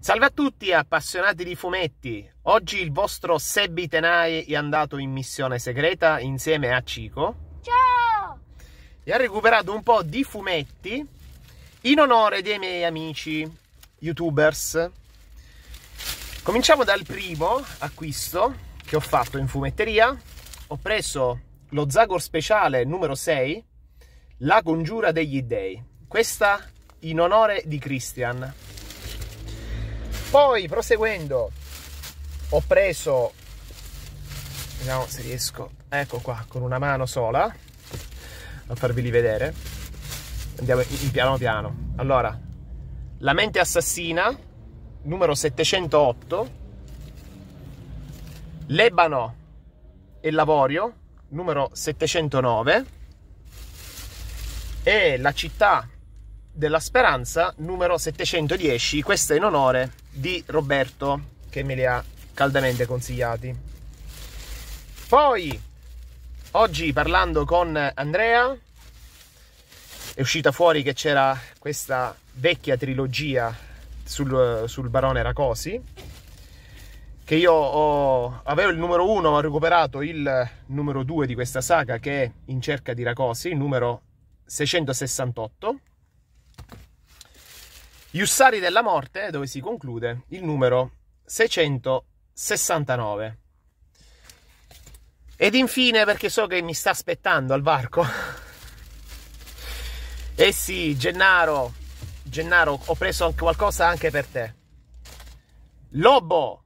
Salve a tutti appassionati di fumetti! Oggi il vostro Sebi Tenai è andato in missione segreta insieme a Chico. Ciao! E ha recuperato un po' di fumetti in onore dei miei amici youtubers. Cominciamo dal primo acquisto che ho fatto in fumetteria. Ho preso lo Zagor speciale numero 6, La congiura degli dèi. Questa in onore di Christian poi, proseguendo, ho preso, vediamo se riesco, ecco qua, con una mano sola, a farveli vedere. Andiamo in piano piano. Allora, La mente assassina, numero 708, Lebano e Lavorio, numero 709, e La città della Speranza, numero 710, questa in onore di Roberto che me li ha caldamente consigliati. Poi, oggi parlando con Andrea, è uscita fuori che c'era questa vecchia trilogia sul, sul barone Racosi, che io ho, avevo il numero 1 ma ho recuperato il numero 2 di questa saga che è In cerca di Racosi, il numero 668 gli Ussari della Morte, dove si conclude il numero 669. Ed infine, perché so che mi sta aspettando al varco, eh sì, Gennaro, Gennaro, ho preso qualcosa anche per te. Lobo!